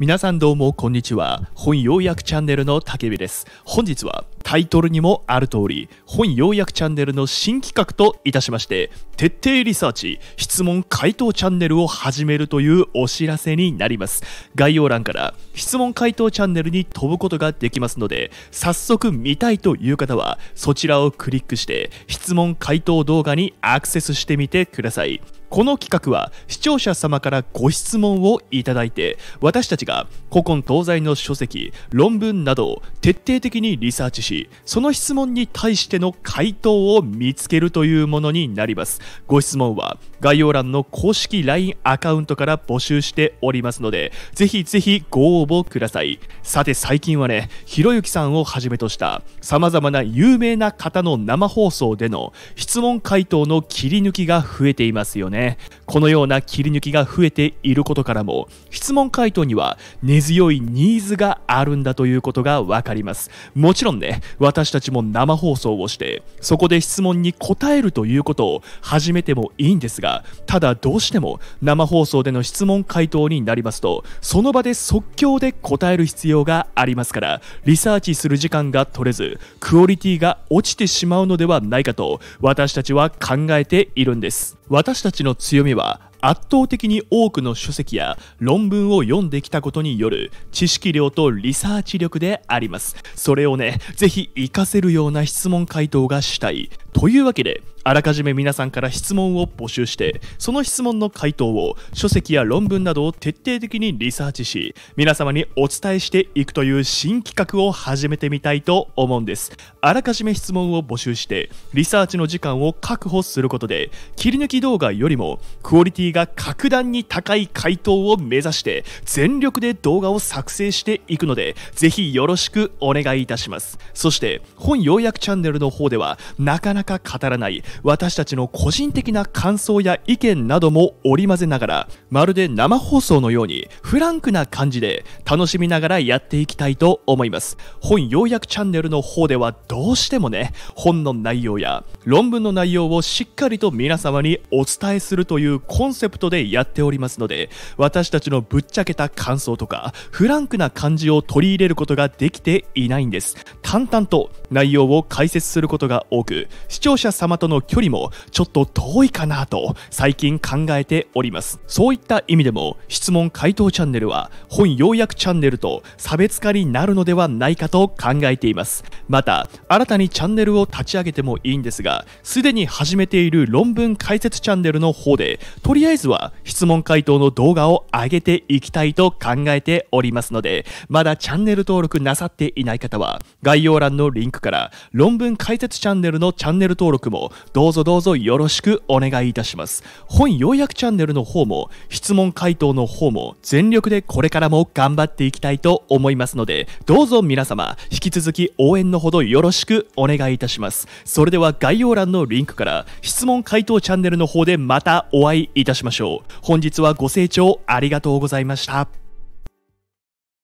皆さんどうもこんにちは本要約チャンネルの竹部です本日はタイトルにもある通り本要約チャンネルの新企画といたしまして徹底リサーチ質問回答チャンネルを始めるというお知らせになります概要欄から質問回答チャンネルに飛ぶことができますので早速見たいという方はそちらをクリックして質問回答動画にアクセスしてみてくださいこの企画は視聴者様からご質問をいただいて私たちが古今東西の書籍論文などを徹底的にリサーチしその質問に対しての回答を見つけるというものになりますご質問は概要欄の公式 LINE アカウントから募集しておりますのでぜひぜひご応募くださいさて最近はねひろゆきさんをはじめとした様々な有名な方の生放送での質問回答の切り抜きが増えていますよねこのような切り抜きが増えていることからも質問回答には根強いニーズがあるんだということがわかりますもちろんね私たちも生放送をしてそこで質問に答えるということを始めてもいいんですがただどうしても生放送での質問回答になりますとその場で即興で答える必要がありますからリサーチする時間が取れずクオリティが落ちてしまうのではないかと私たちは考えているんです私たちの強みは圧倒的に多くの書籍や論文を読んできたことによる知識量とリサーチ力であります。それをね、ぜひ活かせるような質問回答がしたい。というわけであらかじめ皆さんから質問を募集してその質問の回答を書籍や論文などを徹底的にリサーチし皆様にお伝えしていくという新企画を始めてみたいと思うんですあらかじめ質問を募集してリサーチの時間を確保することで切り抜き動画よりもクオリティが格段に高い回答を目指して全力で動画を作成していくのでぜひよろしくお願いいたしますそして本要約チャンネルの方ではなかなかなか語らない私たちの個人的な感想や意見なども織り交ぜながらまるで生放送のようにフランクな感じで楽しみながらやっていきたいと思います本要約チャンネルの方ではどうしてもね本の内容や論文の内容をしっかりと皆様にお伝えするというコンセプトでやっておりますので私たちのぶっちゃけた感想とかフランクな感じを取り入れることができていないんです淡々と内容を解説することが多く視聴者様との距離もちょっと遠いかなと最近考えておりますそういった意味でも質問回答チャンネルは本要約チャンネルと差別化になるのではないかと考えていますまた新たにチャンネルを立ち上げてもいいんですがすでに始めている論文解説チャンネルの方でとりあえずは質問回答の動画を上げていきたいと考えておりますのでまだチャンネル登録なさっていない方は概要欄のリンクから論文解説チャンネルのチャンネルンネル登録もどうぞどうぞよろしくお願いいたします。本要約チャンネルの方も質問回答の方も全力でこれからも頑張っていきたいと思いますので、どうぞ皆様引き続き応援のほどよろしくお願いいたします。それでは概要欄のリンクから質問回答チャンネルの方でまたお会いいたしましょう。本日はご清聴ありがとうございました。